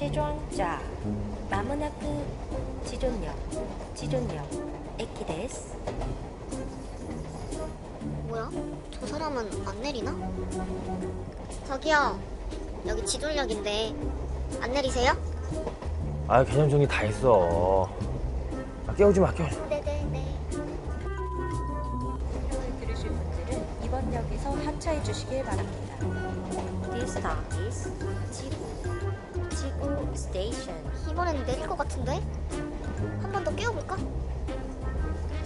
지존자 마모나크 지존역 지존역 에키데스 뭐야? 저 사람은 안 내리나? 저기요 여기 지존역인데 안 내리세요? 아 개념 정리 다 있어 아, 깨우지 마 깨우지 네네네 네, 네. 설명 들으실 분들은 이번 역에서 하차해 주시길 바랍니다 This stop is 지구 스테이션 이번엔 내릴 것 같은데? 한 번 더 깨워볼까?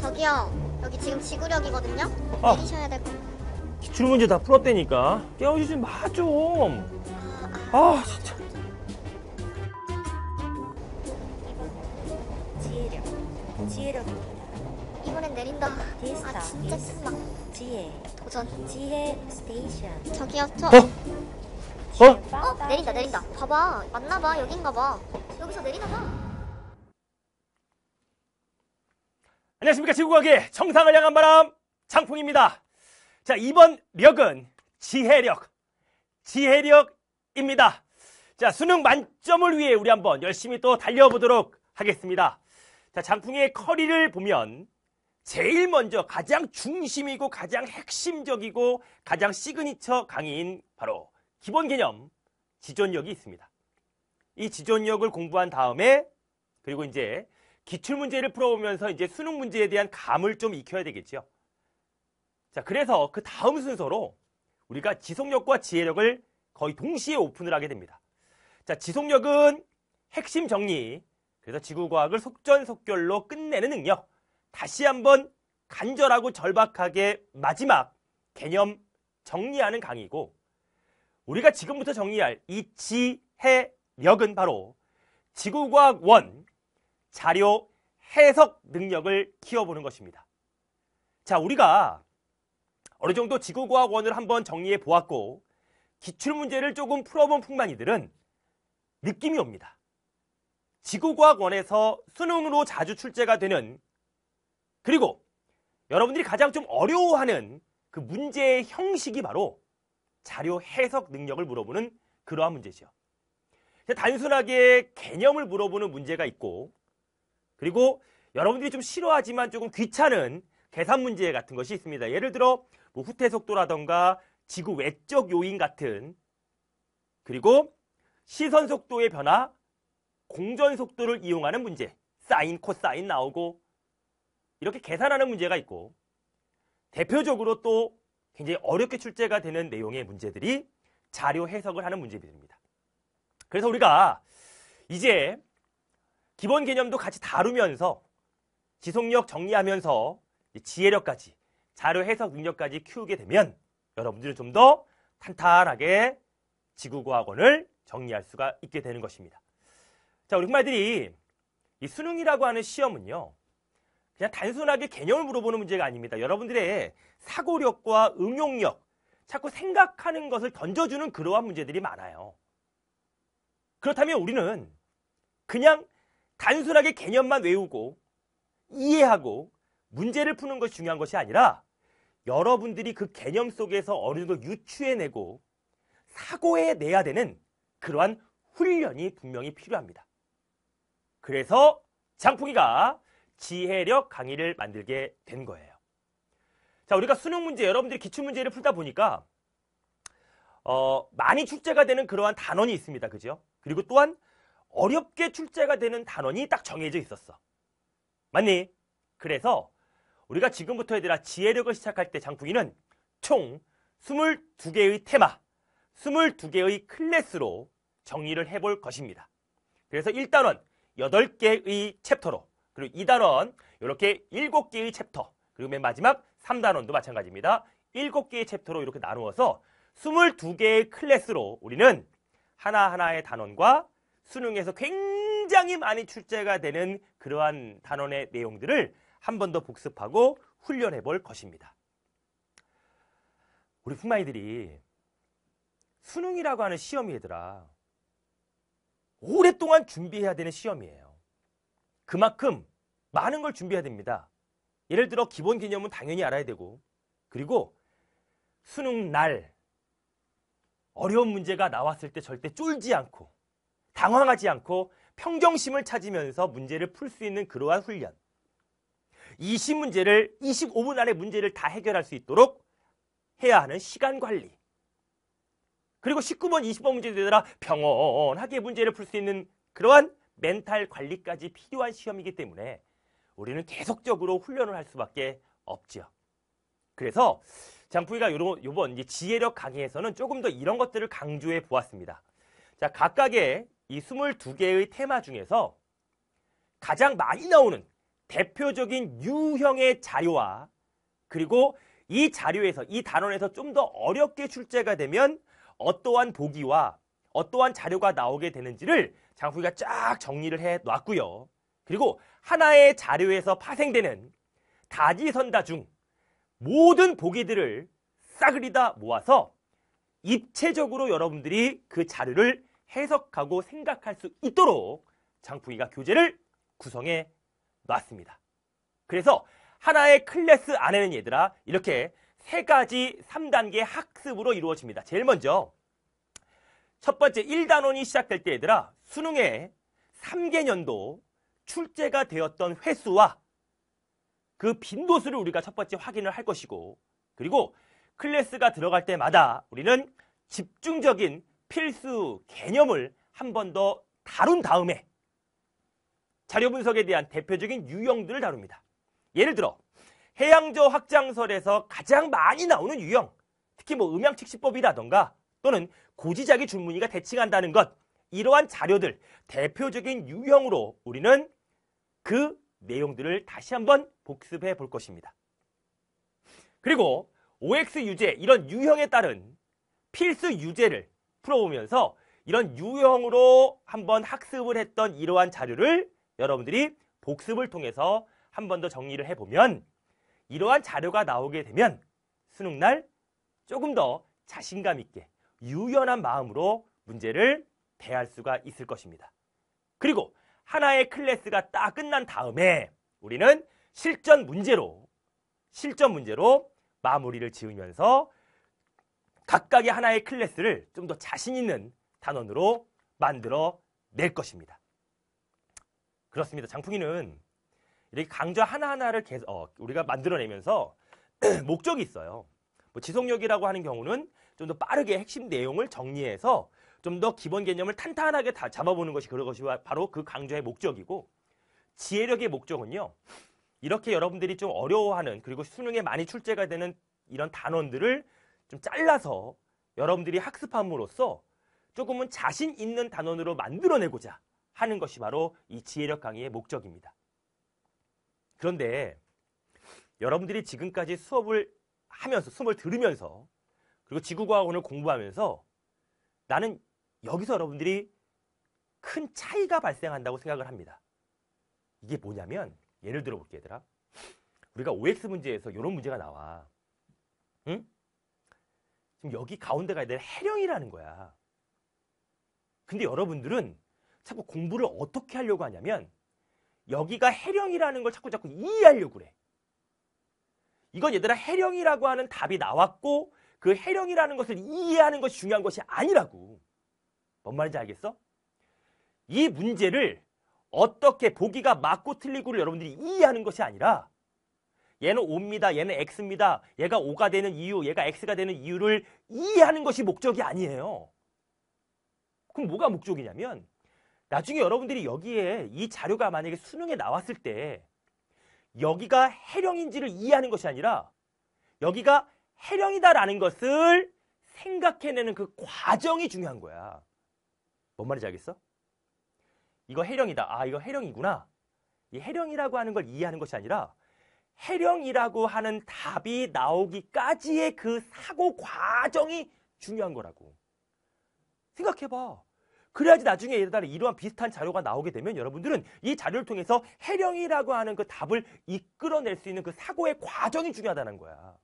저기요 여기 지금 지구력이거든요? 아. 내리셔야 될 거. 기출 문제 다 풀었다니까 깨워주지 마 좀. 아 진짜. 지혜력 이번엔 내린다 디스타, 아 진짜 신나 지혜 도전 지혜 스테이션 저기요 저 어? 어? 어? 내린다 내린다 봐봐 맞나봐 여긴가봐 여기서 내리나봐 안녕하십니까 지구과학의 정상을 향한 바람 장풍입니다 자 이번 력은 지혜력 지혜력입니다 자 수능 만점을 위해 우리 한번 열심히 또 달려보도록 하겠습니다 자 장풍의 커리를 보면 제일 먼저 가장 중심이고 가장 핵심적이고 가장 시그니처 강의인 바로 기본 개념 지존력이 있습니다. 이 지존력을 공부한 다음에 그리고 이제 기출 문제를 풀어보면서 이제 수능 문제에 대한 감을 좀 익혀야 되겠죠. 자, 그래서 그 다음 순서로 우리가 지속력과 지혜력을 거의 동시에 오픈을 하게 됩니다. 자, 지속력은 핵심 정리, 그래서 지구과학을 속전속결로 끝내는 능력. 다시 한번 간절하고 절박하게 마지막 개념 정리하는 강의고 우리가 지금부터 정리할 이 지해력은 바로 지구과학 원 자료 해석 능력을 키워보는 것입니다. 자, 우리가 어느 정도 지구과학 원을 한번 정리해 보았고 기출문제를 조금 풀어본 풍만이들은 느낌이 옵니다. 지구과학 원에서 수능으로 자주 출제가 되는 그리고 여러분들이 가장 좀 어려워하는 그 문제의 형식이 바로 자료 해석 능력을 물어보는 그러한 문제죠. 단순하게 개념을 물어보는 문제가 있고 그리고 여러분들이 좀 싫어하지만 조금 귀찮은 계산 문제 같은 것이 있습니다. 예를 들어 뭐 후퇴 속도라던가 지구 외적 요인 같은 그리고 시선 속도의 변화, 공전 속도를 이용하는 문제, 사인, 코사인 나오고 이렇게 계산하는 문제가 있고 대표적으로 또 굉장히 어렵게 출제가 되는 내용의 문제들이 자료 해석을 하는 문제들입니다. 그래서 우리가 이제 기본 개념도 같이 다루면서 지속력 정리하면서 지혜력까지 자료 해석 능력까지 키우게 되면 여러분들이좀 더 탄탄하게 지구과학원을 정리할 수가 있게 되는 것입니다. 자, 우리 흑말들이이 수능이라고 하는 시험은요. 그냥 단순하게 개념을 물어보는 문제가 아닙니다. 여러분들의 사고력과 응용력, 자꾸 생각하는 것을 던져주는 그러한 문제들이 많아요. 그렇다면 우리는 그냥 단순하게 개념만 외우고 이해하고 문제를 푸는 것이 중요한 것이 아니라 여러분들이 그 개념 속에서 어느 정도 유추해내고 사고해 내야 되는 그러한 훈련이 분명히 필요합니다. 그래서 장풍이가 지혜력 강의를 만들게 된 거예요. 자, 우리가 수능 문제, 여러분들이 기출 문제를 풀다 보니까 어, 많이 출제가 되는 그러한 단원이 있습니다. 그죠? 그리고 또한 어렵게 출제가 되는 단원이 딱 정해져 있었어. 맞니? 그래서 우리가 지금부터 얘들아 지혜력을 시작할 때 장풍이는 총 22개의 테마, 22개의 클래스로 정리를 해볼 것입니다. 그래서 1단원 8개의 챕터로 그리고 2단원 이렇게 7개의 챕터 그리고 맨 마지막 3단원도 마찬가지입니다. 7개의 챕터로 이렇게 나누어서 22개의 클래스로 우리는 하나하나의 단원과 수능에서 굉장히 많이 출제가 되는 그러한 단원의 내용들을 한 번 더 복습하고 훈련해 볼 것입니다. 우리 품마이들이 수능이라고 하는 시험이 얘들아 오랫동안 준비해야 되는 시험이에요. 그만큼 많은 걸 준비해야 됩니다. 예를 들어 기본 개념은 당연히 알아야 되고 그리고 수능 날 어려운 문제가 나왔을 때 절대 쫄지 않고 당황하지 않고 평정심을 찾으면서 문제를 풀 수 있는 그러한 훈련. 20문제를 25분 안에 문제를 다 해결할 수 있도록 해야 하는 시간 관리. 그리고 19번, 20번 문제되더라 병원하게 문제를 풀 수 있는 그러한 멘탈 관리까지 필요한 시험이기 때문에 우리는 계속적으로 훈련을 할 수밖에 없죠 그래서 장프이가 요번 지혜력 강의에서는 조금 더 이런 것들을 강조해 보았습니다. 자, 각각의 이 22개의 테마 중에서 가장 많이 나오는 대표적인 유형의 자료와 그리고 이 자료에서 이 단원에서 좀 더 어렵게 출제가 되면 어떠한 보기와 어떠한 자료가 나오게 되는지를 장후기가 쫙 정리를 해 놨고요. 그리고 하나의 자료에서 파생되는 다지선다 중 모든 보기들을 싸그리다 모아서 입체적으로 여러분들이 그 자료를 해석하고 생각할 수 있도록 장풍이가 교재를 구성해 놨습니다. 그래서 하나의 클래스 안에는 얘들아 이렇게 세 가지 3단계 학습으로 이루어집니다. 제일 먼저 첫 번째 1단원이 시작될 때 얘들아 수능에 3개년도 출제가 되었던 횟수와 그 빈도수를 우리가 첫 번째 확인을 할 것이고 그리고 클래스가 들어갈 때마다 우리는 집중적인 필수 개념을 한 번 더 다룬 다음에 자료 분석에 대한 대표적인 유형들을 다룹니다. 예를 들어 해양저 확장설에서 가장 많이 나오는 유형 특히 뭐음향측시법이라던가 또는 고지자기 줄무늬가 대칭한다는 것 이러한 자료들 대표적인 유형으로 우리는 그 내용들을 다시 한번 복습해 볼 것입니다. 그리고 OX 유제 이런 유형에 따른 필수 유제를 풀어보면서 이런 유형으로 한번 학습을 했던 이러한 자료를 여러분들이 복습을 통해서 한번 더 정리를 해보면 이러한 자료가 나오게 되면 수능날 조금 더 자신감 있게 유연한 마음으로 문제를 대할 수가 있을 것입니다. 그리고 하나의 클래스가 딱 끝난 다음에 우리는 실전 문제로 실전 문제로 마무리를 지으면서 각각의 하나의 클래스를 좀 더 자신 있는 단원으로 만들어 낼 것입니다. 그렇습니다. 장풍이는 이렇게 강좌 하나하나를 계속, 어, 우리가 만들어내면서 목적이 있어요. 뭐 지속력이라고 하는 경우는 좀더 빠르게 핵심 내용을 정리해서 좀 더 기본 개념을 탄탄하게 다 잡아보는 것이 그것이 바로 그 강좌의 목적이고 지혜력의 목적은요. 이렇게 여러분들이 좀 어려워하는 그리고 수능에 많이 출제가 되는 이런 단원들을 좀 잘라서 여러분들이 학습함으로써 조금은 자신 있는 단원으로 만들어내고자 하는 것이 바로 이 지혜력 강의의 목적입니다. 그런데 여러분들이 지금까지 수업을 하면서 수업을 들으면서 그리고 지구과학원을 공부하면서 나는 여기서 여러분들이 큰 차이가 발생한다고 생각을 합니다. 이게 뭐냐면 예를 들어 볼게 얘들아. 우리가 OX 문제에서 이런 문제가 나와. 응? 지금 여기 가운데가 내 해령이라는 거야. 근데 여러분들은 자꾸 공부를 어떻게 하려고 하냐면 여기가 해령이라는 걸 자꾸 자꾸 이해하려고 그래. 이건 얘들아 해령이라고 하는 답이 나왔고 그 해령이라는 것을 이해하는 것이 중요한 것이 아니라고. 뭔 말인지 알겠어? 이 문제를 어떻게 보기가 맞고 틀리고를 여러분들이 이해하는 것이 아니라 얘는 o 입니다 얘는 X입니다. 얘가 o 가 되는 이유, 얘가 X가 되는 이유를 이해하는 것이 목적이 아니에요. 그럼 뭐가 목적이냐면 나중에 여러분들이 여기에 이 자료가 만약에 수능에 나왔을 때 여기가 해령인지를 이해하는 것이 아니라 여기가 해령이다라는 것을 생각해내는 그 과정이 중요한 거야. 뭔 말인지 알겠어? 이거 해령이다. 아, 이거 해령이구나. 이 해령이라고 하는 걸 이해하는 것이 아니라 해령이라고 하는 답이 나오기까지의 그 사고 과정이 중요한 거라고. 생각해봐. 그래야지 나중에 예를 들어 이러한 비슷한 자료가 나오게 되면 여러분들은 이 자료를 통해서 해령이라고 하는 그 답을 이끌어낼 수 있는 그 사고의 과정이 중요하다는 거야.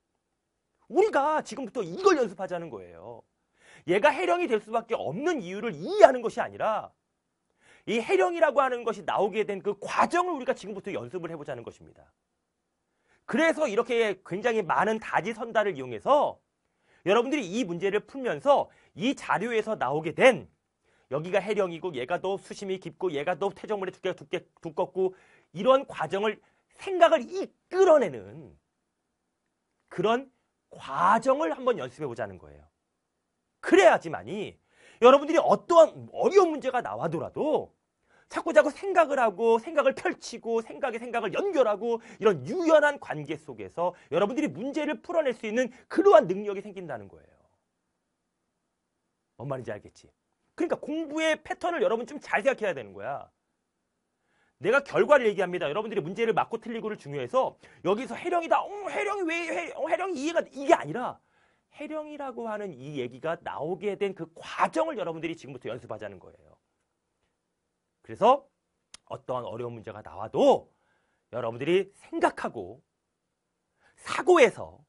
우리가 지금부터 이걸 연습하자는 거예요. 얘가 해령이 될 수밖에 없는 이유를 이해하는 것이 아니라 이 해령이라고 하는 것이 나오게 된 그 과정을 우리가 지금부터 연습을 해보자는 것입니다. 그래서 이렇게 굉장히 많은 다지선다를 이용해서 여러분들이 이 문제를 풀면서 이 자료에서 나오게 된 여기가 해령이고 얘가 더 수심이 깊고 얘가 더 태정물의 두께가 두께, 두껍고 이런 과정을 생각을 이끌어내는 그런 과정을 한번 연습해 보자는 거예요. 그래야지만이 여러분들이 어떠한 어려운 문제가 나와더라도 자꾸자꾸 생각을 하고 생각을 펼치고 생각에 생각을 연결하고 이런 유연한 관계 속에서 여러분들이 문제를 풀어낼 수 있는 그러한 능력이 생긴다는 거예요. 뭔 말인지 알겠지? 그러니까 공부의 패턴을 여러분 좀 잘 생각해야 되는 거야. 내가 결과를 얘기합니다. 여러분들이 문제를 맞고 틀리고를 중요해서 여기서 해령이다. 어, 해령이 왜 해, 어, 해령이 이해가 이게 아니라 해령이라고 하는 이 얘기가 나오게 된 그 과정을 여러분들이 지금부터 연습하자는 거예요. 그래서 어떠한 어려운 문제가 나와도 여러분들이 생각하고 사고에서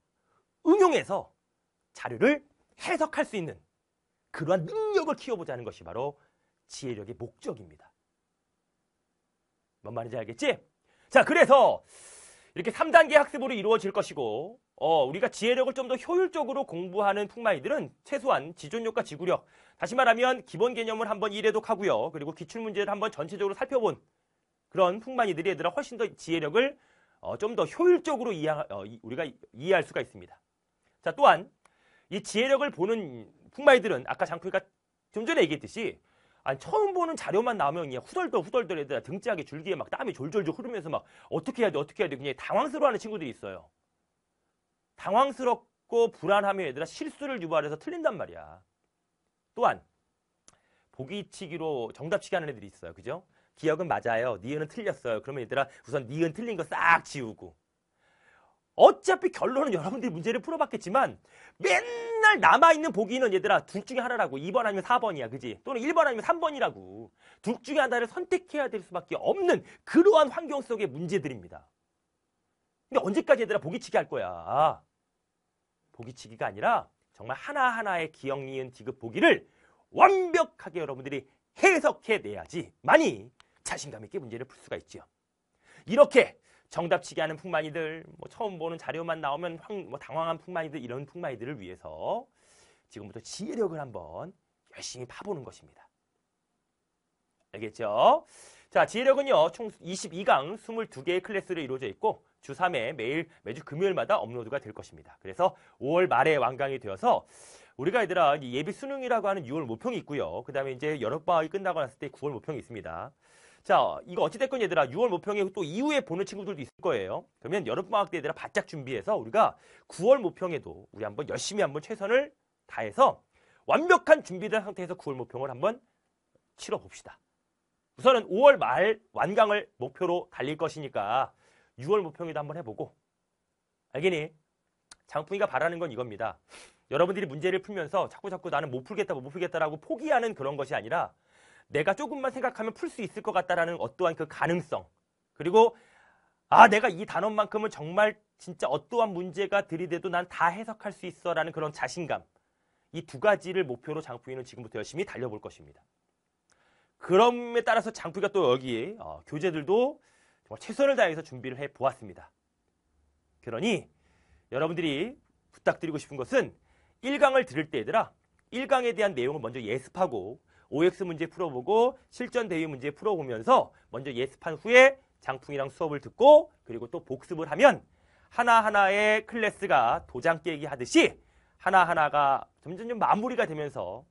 응용해서 자료를 해석할 수 있는 그러한 능력을 키워보자는 것이 바로 지혜력의 목적입니다. 뭔 말인지 알겠지? 자, 그래서 이렇게 3단계 학습으로 이루어질 것이고 어, 우리가 지혜력을 좀 더 효율적으로 공부하는 풍마이들은 최소한 지존력과 지구력, 다시 말하면 기본 개념을 한번 이해독하고요. 그리고 기출문제를 한번 전체적으로 살펴본 그런 풍마이들이 얘들아 훨씬 더 지혜력을 어, 좀 더 효율적으로 이해, 어, 우리가 이해할 수가 있습니다. 자, 또한 이 지혜력을 보는 풍마이들은 아까 장표가 좀 전에 얘기했듯이 아니 처음 보는 자료만 나오면 그냥 후덜덜 후덜덜 애들 등짝에 줄기에 막 땀이 졸졸졸 흐르면서 막 어떻게 해야 돼 어떻게 해야 돼 그냥 당황스러워하는 친구들이 있어요. 당황스럽고 불안하면 얘들아 실수를 유발해서 틀린단 말이야. 또한 보기치기로 정답치기 하는 애들이 있어요. 그죠? 기억은 맞아요. 니은은 틀렸어요. 그러면 얘들아 우선 니은 틀린 거 싹 지우고 어차피 결론은 여러분들이 문제를 풀어봤겠지만 맨날 남아있는 보기는 얘들아 둘 중에 하나라고 2번 아니면 4번이야 그지 또는 1번 아니면 3번이라고 둘 중에 하나를 선택해야 될 수밖에 없는 그러한 환경 속의 문제들입니다 근데 언제까지 얘들아 보기치기 할 거야 아, 보기치기가 아니라 정말 하나하나의 기억 니은 지급 보기를 완벽하게 여러분들이 해석해내야지 많이 자신감 있게 문제를 풀 수가 있죠 이렇게 정답치기 하는 풍만이들, 뭐 처음 보는 자료만 나오면 황, 뭐 당황한 풍만이들 이런 풍만이들을 위해서 지금부터 지혜력을 한번 열심히 파보는 것입니다. 알겠죠? 자, 지혜력은요. 총 22강 22개의 클래스로 이루어져 있고 주 3회 매일 매주 금요일마다 업로드가 될 것입니다. 그래서 5월 말에 완강이 되어서 우리가 얘들아 예비 수능이라고 하는 6월 모평이 있고요. 그다음에 이제 여름방학이 끝나고 났을 때 9월 모평이 있습니다. 자, 이거 어찌됐건 얘들아 6월 모평에 또 이후에 보는 친구들도 있을 거예요. 그러면 여름방학 때 얘들아 바짝 준비해서 우리가 9월 모평에도 우리 한번 열심히 한번 최선을 다해서 완벽한 준비된 상태에서 9월 모평을 한번 치러 봅시다. 우선은 5월 말 완강을 목표로 달릴 것이니까 6월 모평에도 한번 해보고 알겠니? 장풍이가 바라는 건 이겁니다. 여러분들이 문제를 풀면서 자꾸 자꾸 나는 못 풀겠다 못 풀겠다라고 포기하는 그런 것이 아니라 내가 조금만 생각하면 풀 수 있을 것 같다라는 어떠한 그 가능성 그리고 아 내가 이 단원만큼은 정말 진짜 어떠한 문제가 들이대도 난 다 해석할 수 있어라는 그런 자신감 이 두 가지를 목표로 장부이는 지금부터 열심히 달려볼 것입니다. 그럼에 따라서 장부가 또 여기에 어, 교재들도 정말 최선을 다해서 준비를 해 보았습니다. 그러니 여러분들이 부탁드리고 싶은 것은 1강을 들을 때 얘들아 1강에 대한 내용을 먼저 예습하고 OX 문제 풀어보고 실전 대위 문제 풀어보면서 먼저 예습한 후에 장풍이랑 수업을 듣고 그리고 또 복습을 하면 하나하나의 클래스가 도장 깨기 하듯이 하나하나가 점점점 마무리가 되면서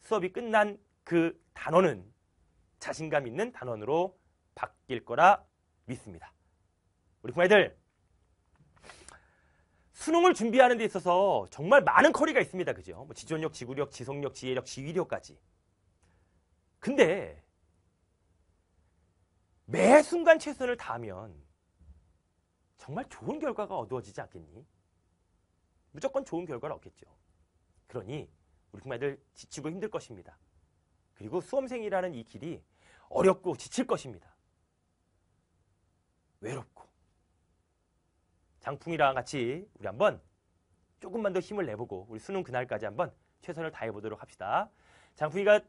수업이 끝난 그단원은 자신감 있는 단원으로 바뀔 거라 믿습니다. 우리 부모님들 수능을 준비하는 데 있어서 정말 많은 커리가 있습니다. 그죠? 뭐 지존력, 지구력, 지속력, 지혜력, 지휘력까지. 근데 매 순간 최선을 다하면 정말 좋은 결과가 얻어지지 않겠니? 무조건 좋은 결과를 얻겠죠. 그러니 우리 정말들 지치고 힘들 것입니다. 그리고 수험생이라는 이 길이 어렵고 지칠 것입니다. 외롭고 장풍이랑 같이 우리 한번 조금만 더 힘을 내보고 우리 수능 그날까지 한번 최선을 다해보도록 합시다. 장풍이가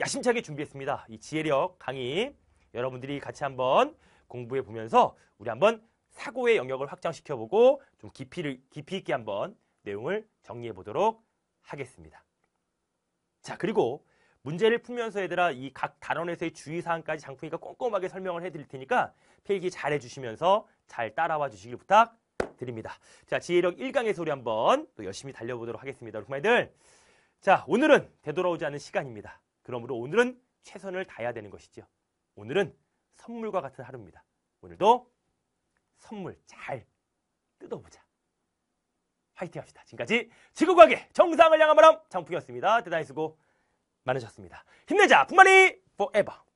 야심차게 준비했습니다. 이 지혜력 강의 여러분들이 같이 한번 공부해 보면서 우리 한번 사고의 영역을 확장시켜 보고 좀 깊이를 깊이 있게 한번 내용을 정리해 보도록 하겠습니다. 자, 그리고 문제를 풀면서 얘들아 이 각 단원에서의 주의사항까지 장풍이가 꼼꼼하게 설명을 해드릴 테니까 필기 잘 해주시면서 잘 따라와 주시길 부탁드립니다. 자 지혜력 1강에서 우리 한번 또 열심히 달려보도록 하겠습니다. 여러분들 자 오늘은 되돌아오지 않은 시간입니다. 그러므로 오늘은 최선을 다해야 되는 것이죠. 오늘은 선물과 같은 하루입니다. 오늘도 선물 잘 뜯어보자. 화이팅 합시다. 지금까지 지구과학의 정상을 향한 바람 장풍이었습니다. 대단히 수고 많으셨습니다. 힘내자, 풍만이 forever!